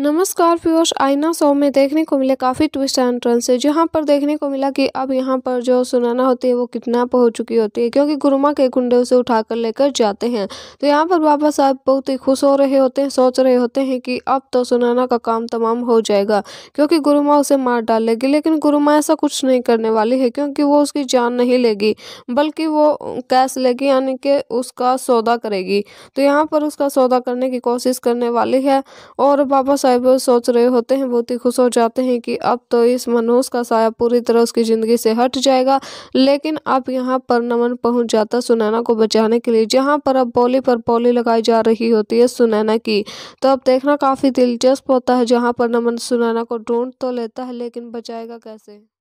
नमस्कार पीयूष आईना शो में देखने को मिले काफ़ी ट्विस्ट एंड टर्न्स है जहाँ पर देखने को मिला कि अब यहाँ पर जो सुनाना होती है वो किडनैप हो चुकी होती है क्योंकि गुरुमा के गुंडे उसे उठाकर लेकर जाते हैं तो यहाँ पर बाबा साहब बहुत ही खुश हो रहे होते हैं सोच रहे होते हैं कि अब तो सुनाना का काम तमाम हो जाएगा क्योंकि गुरुमा उसे मार डालेगी लेकिन गुरुमा ऐसा कुछ नहीं करने वाली है क्योंकि वो उसकी जान नहीं लेगी बल्कि वो कैश लेगी यानी कि उसका सौदा करेगी तो यहाँ पर उसका सौदा करने की कोशिश करने वाली है और बाबा साहब सोच रहे होते हैं बहुत ही खुश हो जाते हैं कि अब तो इस मनोज का साया पूरी तरह उसकी ज़िंदगी से हट जाएगा लेकिन अब यहाँ पर नमन पहुँच जाता सुनैना को बचाने के लिए जहाँ पर अब बोली पर बोली लगाई जा रही होती है सुनैना की तो अब देखना काफ़ी दिलचस्प होता है जहाँ पर नमन सुनैना को ढूंढ तो लेता है लेकिन बचाएगा कैसे